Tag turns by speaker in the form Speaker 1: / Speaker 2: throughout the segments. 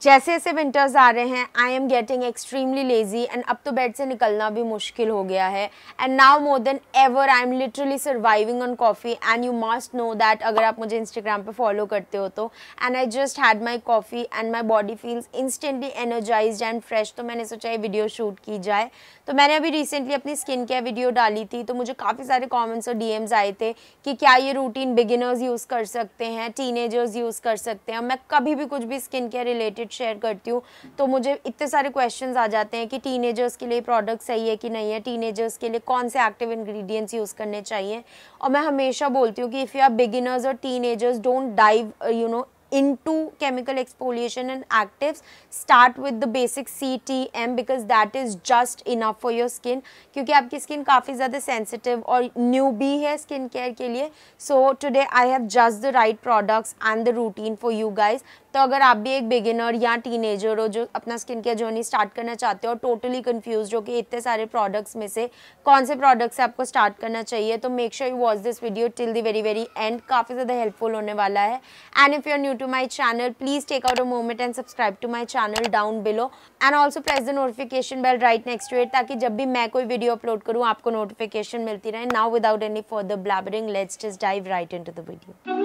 Speaker 1: जैसे जैसे विंटर्स आ रहे हैं I am getting extremely lazy and अब तो बेड से निकलना भी मुश्किल हो गया है and now more than ever I am literally surviving on coffee and you must know that अगर आप मुझे इंस्टाग्राम पे फॉलो करते हो तो and I just had my coffee and my body feels instantly energise and fresh तो मैंने सोचा ये वीडियो शूट की जाए तो मैंने अभी रिसेंटली अपनी स्किन केयर वीडियो डाली थी तो मुझे काफ़ी सारे कॉमेंट्स और डी आए थे कि क्या ये रूटीन बिगिनर्स यूज़ कर सकते हैं टीनेजर्स यूज़ कर सकते हैं मैं कभी भी कुछ भी skin care related related share करती हूँ तो मुझे इतने सारे क्वेश्चन आ जाते हैं कि टीनेजर्स के लिए प्रोडक्ट सही है कि नहीं है टीनेजर्स के लिए कौन से एक्टिव इन्ग्रीडियंट्स यूज़ करने चाहिए और मैं हमेशा बोलती हूँ कि इफ़ यू आर बिगिनर्स और teen don't dive you know into chemical exfoliation and active start with the basic C T M because that is just enough for your skin क्योंकि आपकी स्किन काफ़ी ज़्यादा sensitive और new भी है skin care के लिए so today I have just the right products and the routine for you guys तो अगर आप भी एक बिगिनर या टीनेजर हो जो अपना स्किन केयर जर्नी स्टार्ट करना चाहते हो और टोटली कन्फ्यूज हो कि इतने सारे प्रोडक्ट्स में से कौन से प्रोडक्ट्स से आपको स्टार्ट करना चाहिए तो make sure you watch this video till the very very end काफ़ी ज़्यादा हेल्पफुल होने वाला है and if you are new to my channel please take out a moment and subscribe to my channel down below and also press the notification bell right next to it ताकि जब भी मैं कोई video upload करूँ आपको notification मिलती रहे now without any the blabbering let's dive right into the video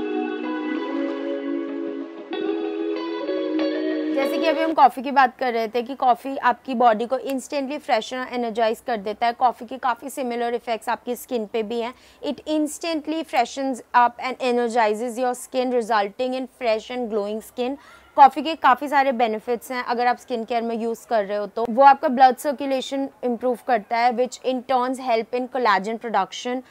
Speaker 1: जैसे कि अभी हम कॉफ़ी की बात कर रहे थे कि कॉफ़ी आपकी बॉडी को इंस्टेंटली फ्रेश और एनर्जाइज कर देता है कॉफ़ी के काफ़ी सिमिलर इफ़ेक्ट्स आपकी स्किन पे भी हैं it instantly freshens up and energises your skin resulting in fresh and glowing skin coffee के काफ़ी सारे बेनिफिट्स हैं अगर आप स्किन केयर में यूज़ कर रहे हो तो वो आपका ब्लड सर्कुलेशन इम्प्रूव करता है which in turns help in collagen production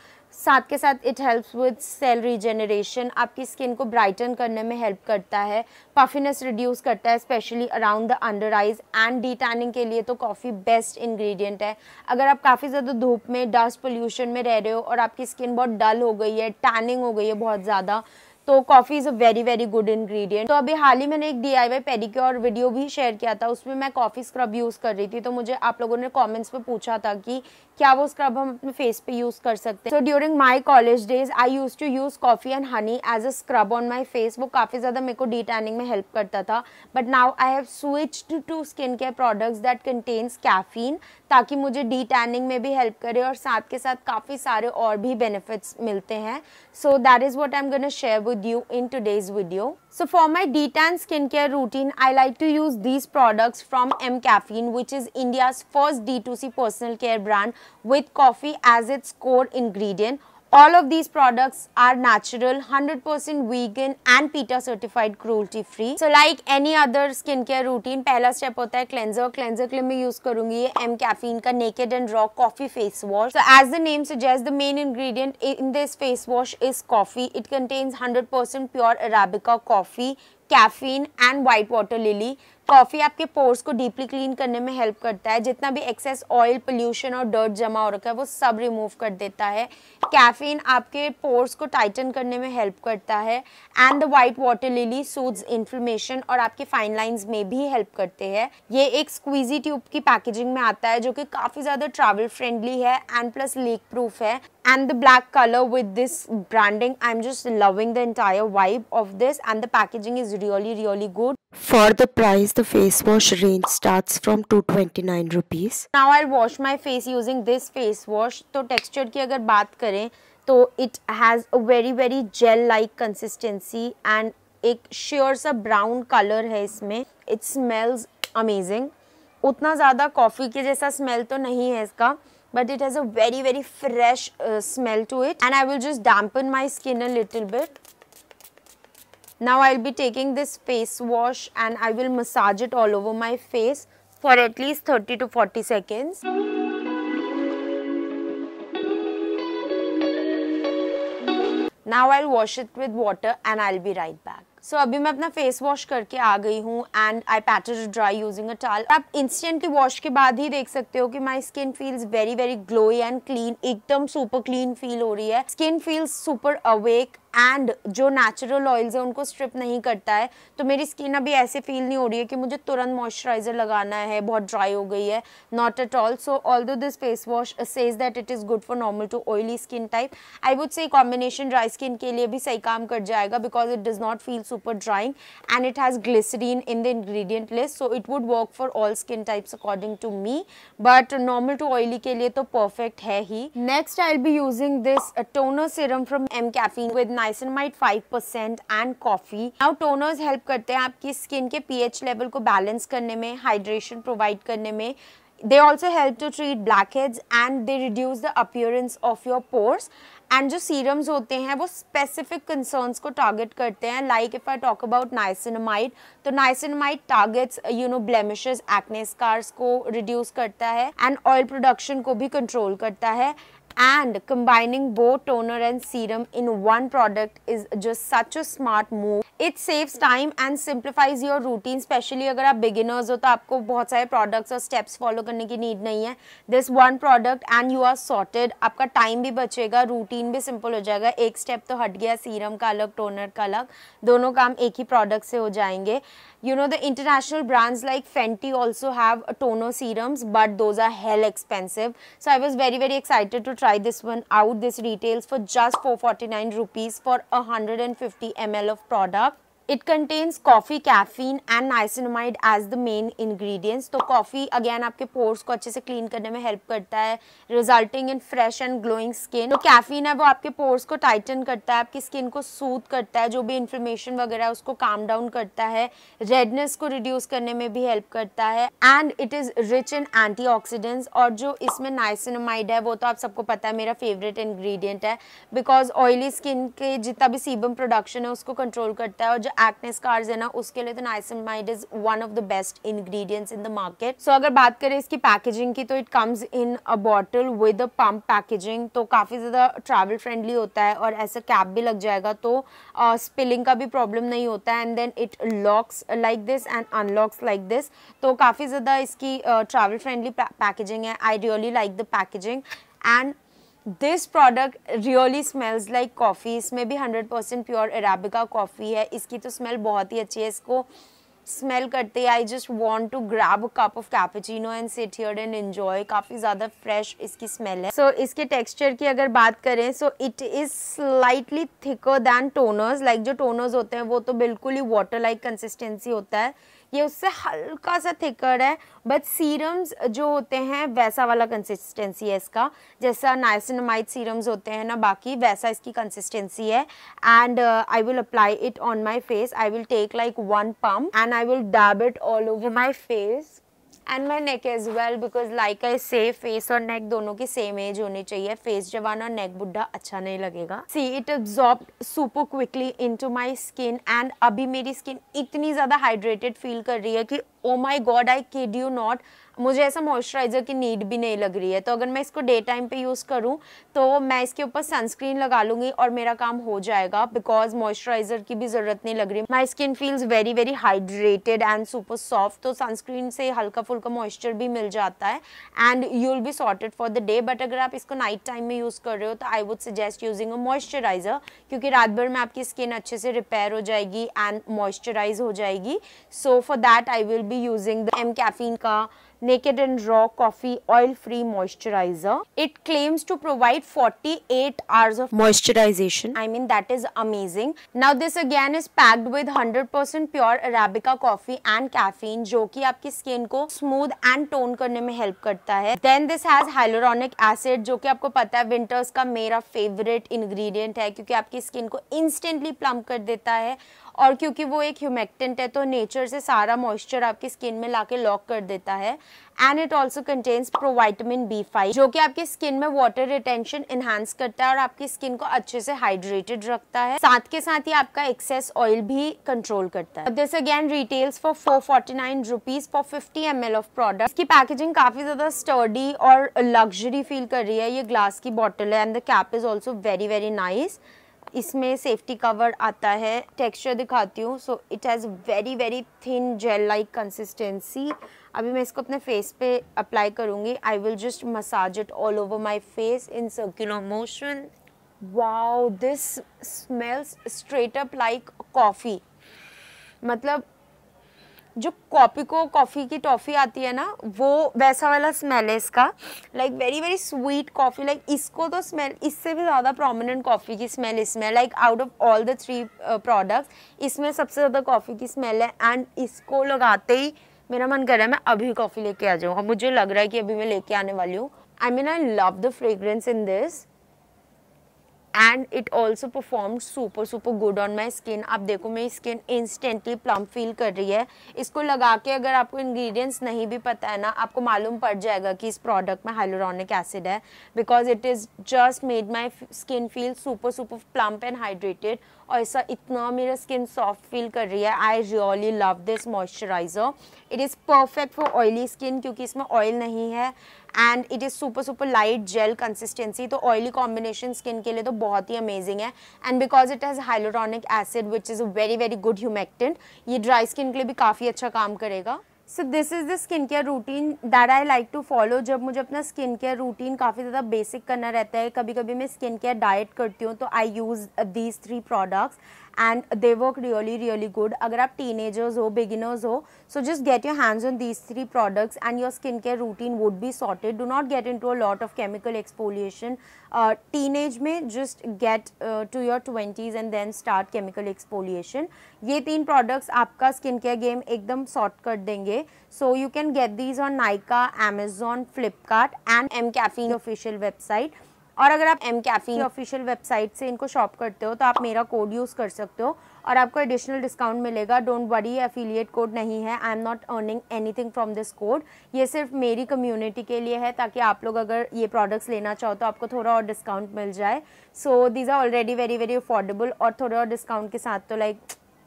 Speaker 1: साथ के साथ it helps with cell regeneration आपकी स्किन को ब्राइटन करने में हेल्प करता है पफिनेस रिड्यूस करता है specially around the under eyes and de tanning के लिए तो कॉफ़ी बेस्ट इंग्रेडिएंट है अगर आप काफ़ी ज़्यादा धूप में डस्ट पोल्यूशन में रह रहे हो और आपकी स्किन बहुत डल हो गई है टैनिंग हो गई है बहुत ज़्यादा तो coffee is a very very good ingredient तो अभी हाल ही मैंने एक D I Y pedicure video भी शेयर किया था उसमें मैं कॉफ़ी स्क्रब यूज़ कर रही थी तो मुझे आप लोगों ने कॉमेंट्स में पूछा था कि क्या वो स्क्रब हम अपने फेस पे यूज़ कर सकते हैं so during my college days I use to use coffee and honey as a scrub on my face वो काफ़ी ज़्यादा मेरे को डी टैनिंग में हेल्प करता था but now I have switched to skin care products that contains caffeine ताकि मुझे डी टैनिंग में भी हेल्प करे और साथ के साथ काफ़ी सारे और भी बेनिफिट्स मिलते हैं so that is what I am gonna share with you in today's video so for my de tan skin care routine I like to use these products from M caffeine which is India's first D to C personal care brand with coffee as its core ingredient All of these products are natural, 100% vegan and PETA certified cruelty free. So like any other skincare routine, पहला step होता है cleanser. Cleanser के लिए मैं use करूँगी ये M caffeine का naked and raw coffee face wash. So as the name suggests, the main ingredient in this face wash is coffee. It contains 100% pure Arabica coffee, caffeine and white water lily. Coffee आपके pores को deeply clean करने में help करता है जितना भी excess oil pollution और dirt जमा हो रखा है वो सब रिमूव कर देता है कैफीन आपके पोर्स को टाइटन करने में हेल्प करता है and the white water lily सूज इन्फ्लेमेशन और आपके फाइन लाइंस में भी हेल्प करते हैं ये एक स्क्वीजी ट्यूब की पैकेजिंग में आता है जो कि काफ़ी ज़्यादा ट्रैवल फ्रेंडली है एंड प्लस लीक प्रूफ है and the black color with this branding i'm just loving the entire vibe of this and the packaging is really really good For the price, the face wash range starts from 229 rupees. Now I'll wash my face using this face wash. तो texture की अगर बात करें तो it has a very very gel like consistency and एक शेयर सा brown colour है इसमें इट स्मेल्स अमेजिंग उतना ज़्यादा कॉफ़ी के जैसा स्मेल तो नहीं है इसका but it has a very very fresh uh, smell to it and I will just dampen my skin a little bit now i'll be taking this face wash and i will massage it all over my face for at least 30 to 40 seconds now i'll wash it with water and i'll be right back so so, अभी मैं अपना face wash करके आ गई हूँ and I patted dry using a towel आप instantly wash के बाद ही देख सकते हो कि my skin feels very very glowy and clean एकदम सुपर क्लीन फील हो रही है skin feels super awake and जो नेचुरल ऑयल्स है उनको स्ट्रिप नहीं करता है तो मेरी स्किन अभी ऐसे फील नहीं हो रही है कि मुझे तुरंत मॉइस्चराइजर लगाना है बहुत ड्राई हो गई है not at all so although this face wash says that it is good for normal to oily skin type I would say combination dry skin के लिए भी सही काम कर जाएगा because it does not feel super drying and it has glycerine in the ingredient list so it would work for all skin types according to me but normal to oily के लिए तो परफेक्ट है ही next I'll be using this toner serum from M caffeine with नाइन niacinamide 5% and coffee now toners help करते हैं आपकी skin के पीएच लेवल को बैलेंस करने में हाइड्रेशन प्रोवाइड करने में they also help to treat blackheads and they reduce the appearance of your pores and जो serums होते हैं वो specific concerns को target करते हैं like if I talk about niacinamide तो niacinamide targets you know blemishes acne scars को reduce करता है and oil production को भी control करता है and combining both toner and serum in one product is just such a smart move. It saves time and simplifies your routine specially अगर आप beginners हो तो आपको बहुत सारे products और steps follow करने की need नहीं है This one product and you are sorted. आपका time भी बचेगा routine भी simple हो जाएगा एक step तो हट गया serum का अलग toner का अलग दोनों काम एक ही product से हो जाएंगे You know the international brands like Fenty also have toner serums but those are hell expensive. So I was very very excited to try try this one out. This retails for just 449 rupees for 150 ml of product. It contains coffee caffeine and niacinamide as the main ingredients तो coffee again आपके pores को अच्छे से clean करने में help करता है resulting in fresh and glowing skin तो कैफीन है वो आपके पोर्स को टाइटन करता है आपकी स्किन को सूथ करता है जो भी इन्फ्लेमेशन वगैरह उसको काम डाउन करता है रेडनेस को रिड्यूस करने में भी हेल्प करता है and it is rich in antioxidants और जो इसमें नाइसिनोमाइड है वो तो आप सबको पता है मेरा फेवरेट इन्ग्रीडियंट है बिकॉज ऑयली स्किन के जितना भी सीबम प्रोडक्शन है उसको कंट्रोल करता है और जो एक्ने स्कार्स है ना उसके लिए तो niacinamide is one of the best ingredients in the market so अगर बात करें इसकी पैकेजिंग की तो it comes in a bottle with a pump packaging तो काफ़ी ज़्यादा ट्रैवल फ्रेंडली होता है और ऐसा कैप भी लग जाएगा तो स्पिलिंग uh, का भी प्रॉब्लम नहीं होता है and then it locks like this and unlocks like this तो काफ़ी ज़्यादा इसकी ट्रैवल फ्रेंडली पैकेजिंग है I really like the packaging and this product really smells like coffee इसमें भी hundred percent pure arabica coffee है इसकी तो स्मेल बहुत ही अच्छी है इसको स्मेल करते ही I just want to grab a cup of cappuccino and sit here and enjoy काफ़ी ज़्यादा फ्रेश इसकी स्मेल है सो so, इसके टेक्स्चर की अगर बात करें so it is slightly thicker than toners like जो टोनर्स होते हैं वो तो बिल्कुल ही वाटर लाइक कंसिस्टेंसी होता है ये उससे हल्का सा थिकर है बट सीरम्स जो होते हैं वैसा वाला कंसिस्टेंसी है इसका जैसा नाइसिनमाइड सीरम्स होते हैं ना बाकी वैसा इसकी कंसिस्टेंसी है and I will apply it on my face I will take like one pump and I will dab it all over my face and my neck as well because like I say face और नेक दोनों की same as होनी चाहिए face जवान और नेक बुढ़ा अच्छा नहीं लगेगा see it absorb super quickly into my skin and अभी मेरी स्किन इतनी ज़्यादा हाइड्रेटेड फील कर रही है कि oh my god I kid you not मुझे ऐसा मॉइस्चराइज़र की नीड भी नहीं लग रही है तो अगर मैं इसको डे टाइम पे यूज़ करूँ तो मैं इसके ऊपर सनस्क्रीन लगा लूँगी और मेरा काम हो जाएगा बिकॉज मॉइस्चराइज़र की भी ज़रूरत नहीं लग रही my skin feels very very hydrated and super soft तो सनस्क्रीन से हल्का फुल्का मॉइस्चर भी मिल जाता है and you will be sorted for the day but अगर आप इसको नाइट टाइम में यूज़ कर रहे हो तो I would suggest using a moisturiser क्योंकि रात भर में आपकी स्किन अच्छे से रिपेयर हो जाएगी एंड मॉइस्चराइज हो जाएगी so for that I will be be using the M caffeine का naked and raw coffee oil free moisturiser it claims to provide 48 eight hours of moisturisation I mean that is amazing now this again is packed with 100% percent pure arabica coffee and caffeine जो कि आपकी skin को smooth and tone करने में help करता है then this has hyaluronic acid जो कि आपको पता है विंटर्स का मेरा फेवरेट इनग्रीडियंट है क्योंकि आपकी स्किन को इंस्टेंटली प्लम्प कर देता है और क्योंकि वो एक ह्यूमेक्टेंट है तो नेचर से सारा मॉइस्चर आपकी स्किन में लाके लॉक कर देता है and it also contains provitamin B five जो कि आपकी स्किन में वाटर रिटेंशन इनहस करता है और आपकी स्किन को अच्छे से हाइड्रेटेड रखता है साथ के साथ ही आपका एक्सेस ऑयल भी कंट्रोल करता है this again retails for four forty nine rupees for fifty M L of product इसकी पैकेजिंग काफी ज्यादा स्टर्डी और लग्जरी फील कर रही है ये ग्लास की बॉटल है and the cap is also very very nice इसमें सेफ्टी कवर आता है टेक्सचर दिखाती हूँ so it has very very thin gel like consistency अभी मैं इसको अपने फेस पे अप्लाई करूँगी I will just massage it all over my face in circular motion wow this smells straight up like coffee मतलब जो कॉफ़ी को coffee की टॉफ़ी आती है ना वो वैसा वाला स्मेल है इसका like very very sweet coffee like इसको तो स्मेल इससे भी ज़्यादा प्रोमिनेंट कॉफ़ी की स्मेल इसमें like out of all the three products इसमें सबसे ज़्यादा कॉफ़ी की स्मेल है एंड इसको लगाते ही मेरा मन कर रहा है मैं अभी कॉफ़ी लेके आ जाऊँ और मुझे लग रहा है कि अभी मैं लेके आने वाली हूँ I mean I love the fragrance in this and it also perform super super good on my skin आप देखो मेरी स्किन इंस्टेंटली प्लम फील कर रही है इसको लगा के अगर आपको इन्ग्रीडियंट्स नहीं भी पता है ना आपको मालूम पड़ जाएगा कि इस प्रोडक्ट में हाइलोरॉनिक एसिड है because it is just made my skin feel super super plump and hydrated और ऐसा इतना मेरा स्किन सॉफ्ट फील कर रही है I really love this moisturiser it is perfect for oily skin क्योंकि इसमें ऑयल नहीं है and it is super super light gel consistency तो ऑयली कॉम्बिनेशन स्किन के लिए तो बहुत ही अमेजिंग है and because it has hyaluronic acid which is a very very good humectant ये ड्राई स्किन के लिए भी काफ़ी अच्छा काम करेगा so this is the skin care routine that I like to follow जब मुझे अपना स्किन केयर रूटीन काफ़ी ज़्यादा बेसिक करना रहता है कभी कभी मैं स्किन केयर डाइट करती हूँ तो I use these three products and they work really really good अगर आप टीन हो बिगिनर्स हो so just get your hands on these three products and your skin care routine would be sorted do not get into a lot of chemical exfoliation teen age में just get to your twenties and then start chemical exfoliation ये तीन प्रोडक्ट्स आपका skin care game एकदम sort कर देंगे so you can get these on Nykaa Amazon Flipkart and M caffeine official website और अगर आप एम कैफी ऑफिशियल वेबसाइट से इनको शॉप करते हो तो आप मेरा कोड यूज़ कर सकते हो और आपको एडिशनल डिस्काउंट मिलेगा डोंट वरी एफिलिएट कोड नहीं है I am not earning anything from this code ये सिर्फ मेरी कम्युनिटी के लिए है ताकि आप लोग अगर ये प्रोडक्ट्स लेना चाहो तो आपको थोड़ा और डिस्काउंट मिल जाए so these are already very very affordable और थोड़े और डिस्काउंट के साथ तो like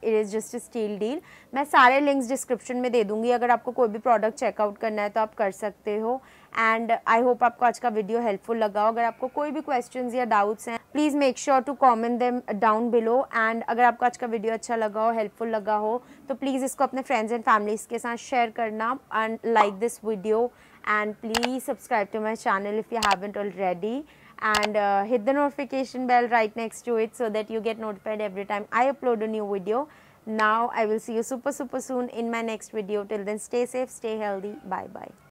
Speaker 1: it is just steal deal मैं सारे लिंक्स डिस्क्रिप्शन में दे दूंगी अगर आपको कोई भी प्रोडक्ट चेकआउट करना है तो आप कर सकते हो एंड आई होप आपको आज का वीडियो हेल्पफुल लगा हो अगर आपको कोई भी क्वेश्चन या डाउट्स हैं please make sure to comment them down below and अगर आपको आज का वीडियो अच्छा लगा हो हेल्पफुल लगा हो तो प्लीज़ इसको अपने फ्रेंड्स एंड फैमिलीज़ के साथ शेयर करना and like this video and please subscribe to my channel if you haven't already and uh, hit the notification bell right next to it so that you get notified every time I upload a new video. Now I will see you super super soon in my next video. Till then stay safe, stay healthy. Bye bye.